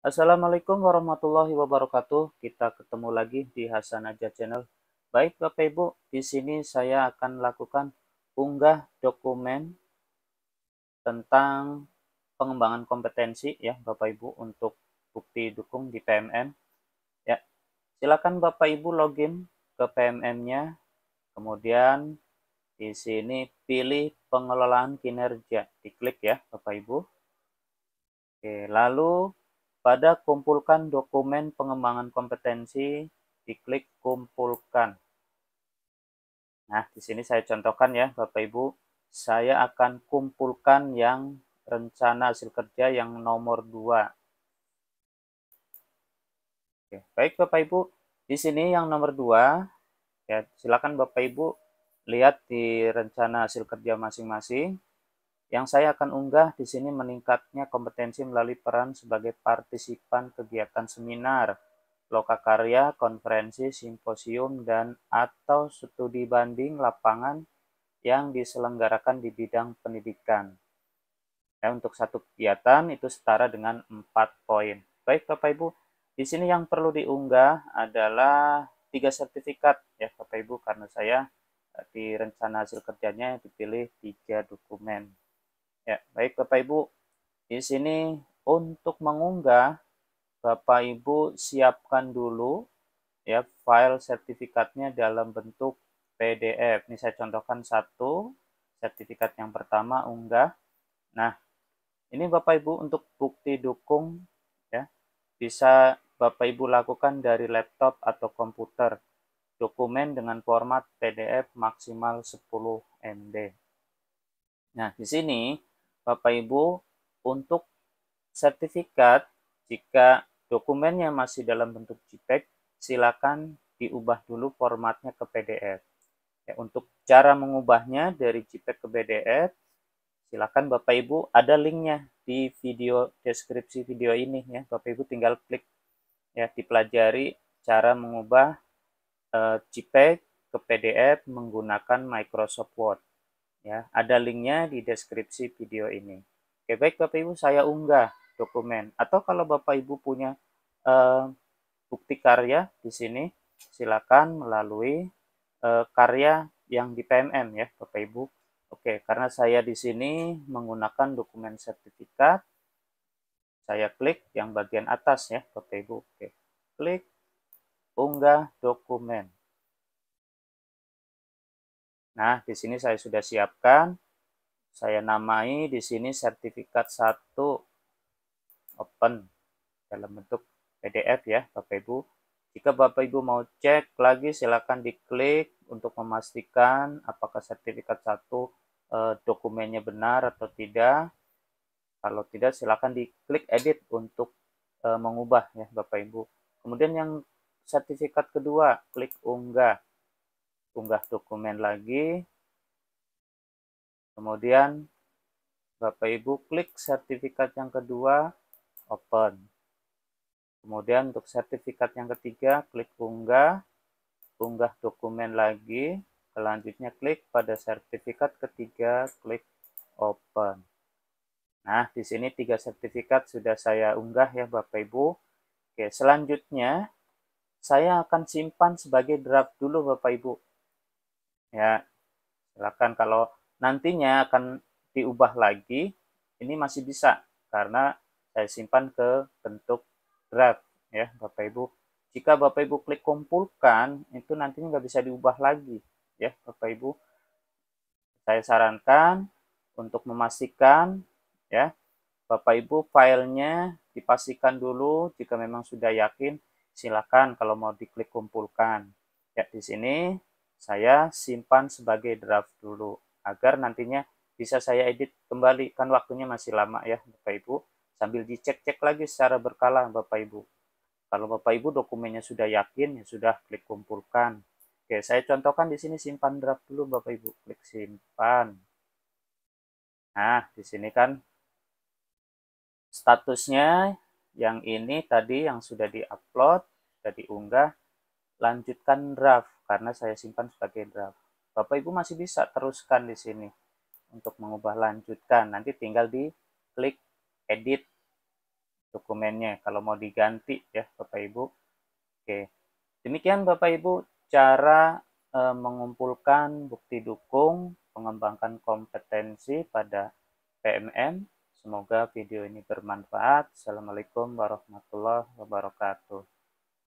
Assalamualaikum warahmatullahi wabarakatuh. Kita ketemu lagi di Hasan Aja Channel. Baik Bapak Ibu, di sini saya akan lakukan unggah dokumen tentang pengembangan kompetensi ya Bapak Ibu untuk bukti dukung di PMM. Ya. Silakan Bapak Ibu login ke PMM-nya. Kemudian di sini pilih pengelolaan kinerja, diklik ya Bapak Ibu. Oke, lalu pada Kumpulkan dokumen pengembangan kompetensi, diklik Kumpulkan. Nah, di sini saya contohkan ya, Bapak Ibu. Saya akan kumpulkan yang rencana hasil kerja yang nomor 2. Oke, baik Bapak Ibu, di sini yang nomor 2 ya silakan Bapak Ibu lihat di rencana hasil kerja masing-masing yang saya akan unggah di sini meningkatnya kompetensi melalui peran sebagai partisipan kegiatan seminar, lokakarya, konferensi, simposium, dan atau studi banding lapangan yang diselenggarakan di bidang pendidikan. Nah untuk satu kegiatan itu setara dengan 4 poin. Baik Bapak Ibu, di sini yang perlu diunggah adalah tiga sertifikat ya Bapak Ibu karena saya eh, di rencana hasil kerjanya dipilih tiga dokumen. Ya, baik Bapak Ibu. Di sini untuk mengunggah Bapak Ibu siapkan dulu ya file sertifikatnya dalam bentuk PDF. Ini saya contohkan satu sertifikat yang pertama unggah. Nah, ini Bapak Ibu untuk bukti dukung ya. Bisa Bapak Ibu lakukan dari laptop atau komputer. Dokumen dengan format PDF maksimal 10 MB. Nah, di sini Bapak Ibu untuk sertifikat jika dokumennya masih dalam bentuk JPEG, silakan diubah dulu formatnya ke PDF. Ya, untuk cara mengubahnya dari JPEG ke PDF, silakan Bapak Ibu ada linknya di video deskripsi video ini ya. Bapak Ibu tinggal klik ya dipelajari cara mengubah uh, JPEG ke PDF menggunakan Microsoft Word ya ada linknya di deskripsi video ini oke baik bapak ibu saya unggah dokumen atau kalau bapak ibu punya uh, bukti karya di sini silakan melalui uh, karya yang di PMM ya bapak ibu oke karena saya di sini menggunakan dokumen sertifikat saya klik yang bagian atas ya Bapak Ibu. Oke. Klik unggah dokumen. Nah, di sini saya sudah siapkan. Saya namai di sini sertifikat 1 open dalam bentuk PDF ya, Bapak Ibu. Jika Bapak Ibu mau cek lagi silakan diklik untuk memastikan apakah sertifikat satu eh, dokumennya benar atau tidak. Kalau tidak silakan diklik edit untuk eh, mengubah ya Bapak Ibu. Kemudian yang sertifikat kedua klik unggah unggah dokumen lagi. Kemudian Bapak Ibu klik sertifikat yang kedua, open. Kemudian untuk sertifikat yang ketiga, klik unggah, unggah dokumen lagi. Selanjutnya klik pada sertifikat ketiga, klik open. Nah, di sini tiga sertifikat sudah saya unggah ya Bapak Ibu. Oke, selanjutnya saya akan simpan sebagai draft dulu Bapak Ibu ya silakan kalau nantinya akan diubah lagi ini masih bisa karena saya simpan ke bentuk draft ya Bapak Ibu jika Bapak Ibu klik kumpulkan itu nantinya nggak bisa diubah lagi ya Bapak Ibu saya sarankan untuk memastikan ya Bapak Ibu filenya dipastikan dulu jika memang sudah yakin silakan kalau mau diklik kumpulkan ya di sini saya simpan sebagai draft dulu agar nantinya bisa saya edit kembali kan waktunya masih lama ya Bapak Ibu sambil dicek-cek lagi secara berkala Bapak Ibu kalau Bapak Ibu dokumennya sudah yakin ya sudah klik kumpulkan Oke saya contohkan di sini simpan draft dulu Bapak Ibu klik simpan nah di sini kan statusnya yang ini tadi yang sudah diupload sudah diunggah lanjutkan draft karena saya simpan sebagai draft. Bapak Ibu masih bisa teruskan di sini untuk mengubah lanjutkan. Nanti tinggal di klik edit dokumennya kalau mau diganti ya Bapak Ibu. Oke. Demikian Bapak Ibu cara e, mengumpulkan bukti dukung mengembangkan kompetensi pada PMM. Semoga video ini bermanfaat. Assalamualaikum warahmatullahi wabarakatuh.